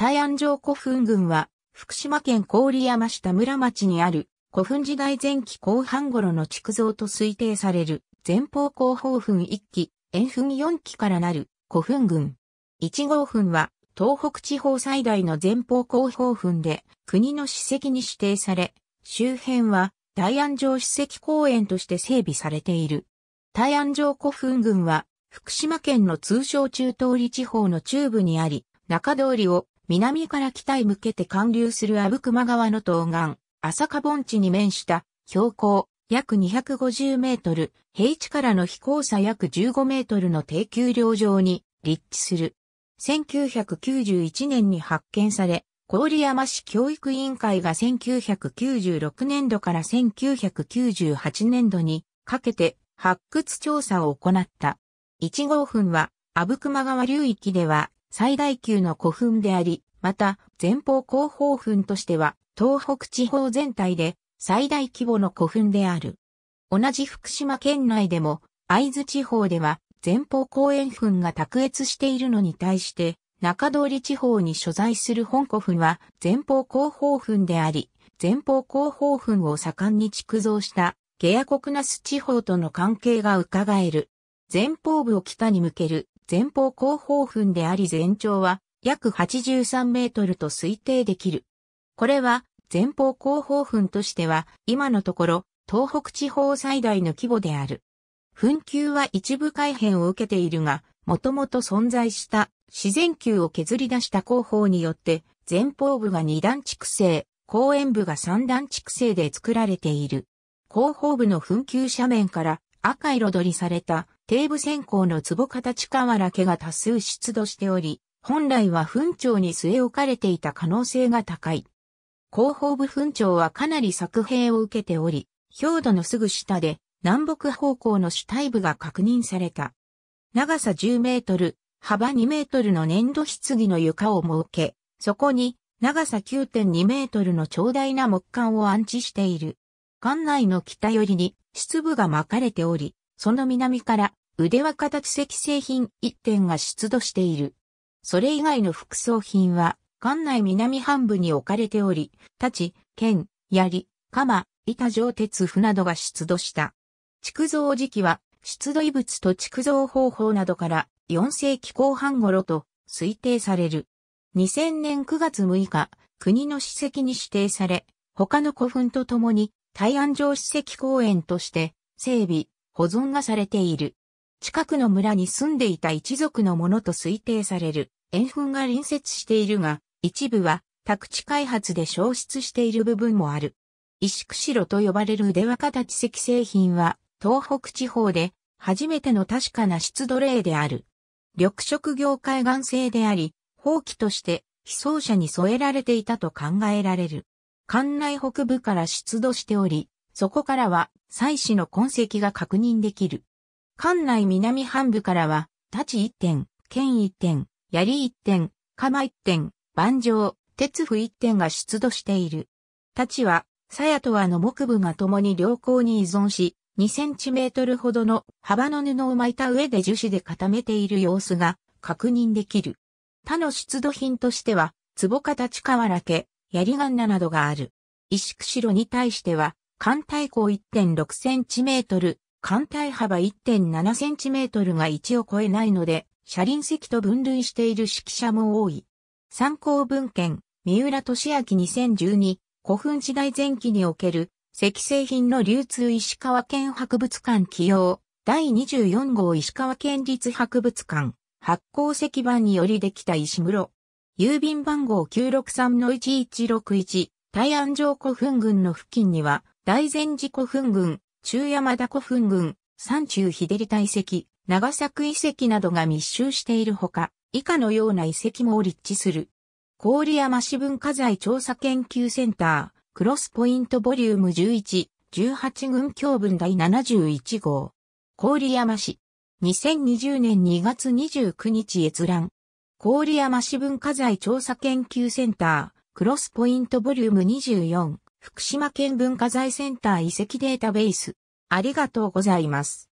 大安城古墳群は、福島県郡山下村町にある、古墳時代前期後半頃の築造と推定される、前方後方墳1期、円墳4期からなる古墳群。1号墳は、東北地方最大の前方後方墳で、国の史跡に指定され、周辺は、大安城史跡公園として整備されている。大安城古墳群は、福島県の通称中通り地方の中部にあり、中通りを南から北へ向けて貫流する阿武隈川の東岸、朝霞盆地に面した標高約250メートル、平地からの飛行差約15メートルの低丘陵上に立地する。1991年に発見され、郡山市教育委員会が1996年度から1998年度にかけて発掘調査を行った。1号墳は、阿武隈川流域では最大級の古墳であり、また、前方後方墳としては、東北地方全体で最大規模の古墳である。同じ福島県内でも、会津地方では、前方後円墳が卓越しているのに対して、中通り地方に所在する本古墳は、前方後方墳であり、前方後方墳を盛んに築造した、下アコクナス地方との関係が伺える。前方部を北に向ける前方後方墳であり全長は約83メートルと推定できる。これは前方後方墳としては今のところ東北地方最大の規模である。墳丘は一部改変を受けているが、もともと存在した自然丘を削り出した工法によって前方部が二段築成、後円部が三段築成で作られている。後方部の墳丘斜面から赤色取りされた低部線香の壺形原家が多数出土しており、本来は墳長に据え置かれていた可能性が高い。後方部墳長はかなり作兵を受けており、表土のすぐ下で南北方向の主体部が確認された。長さ10メートル、幅2メートルの粘土棺の床を設け、そこに長さ9.2メートルの長大な木管を安置している。館内の北寄りに湿部が巻かれており、その南から腕輪形積成品1点が出土している。それ以外の副葬品は、館内南半部に置かれており、太刀、剣、槍、鎌、板状鉄符などが出土した。築造時期は、出土遺物と築造方法などから4世紀後半頃と推定される。2000年9月6日、国の史跡に指定され、他の古墳とともに、大安城史跡公園として整備、保存がされている。近くの村に住んでいた一族のものと推定される塩墳が隣接しているが、一部は宅地開発で消失している部分もある。石釧路と呼ばれる腕輪形石製品は、東北地方で初めての確かな出土例である。緑色業界岩製であり、放棄として被葬者に添えられていたと考えられる。館内北部から出土しており、そこからは祭祀の痕跡が確認できる。館内南半部からは、立ち1点、剣1点、槍1点、鎌1点、盤上、鉄府1点が出土している。立ちは、鞘とはの木部が共に良好に依存し、2センチメートルほどの幅の布を巻いた上で樹脂で固めている様子が確認できる。他の出土品としては、壺形瓦家、槍ガンナなどがある。石釧路に対しては、艦太高1 6トル、艦隊幅 1.7cm が1を超えないので、車輪席と分類している指揮者も多い。参考文献、三浦俊明2012、古墳時代前期における、石製品の流通石川県博物館起用、第24号石川県立博物館、発光石板によりできた石室。郵便番号963-1161、大安城古墳群の付近には、大善寺古墳群、中山田古墳群、山中日照り大石、長作遺跡などが密集しているほか、以下のような遺跡も立地する。郡山市文化財調査研究センター、クロスポイントボリューム11、18群教文第71号。郡山市。2020年2月29日閲覧。郡山市文化財調査研究センター、クロスポイントボリューム24、福島県文化財センター遺跡データベース。ありがとうございます。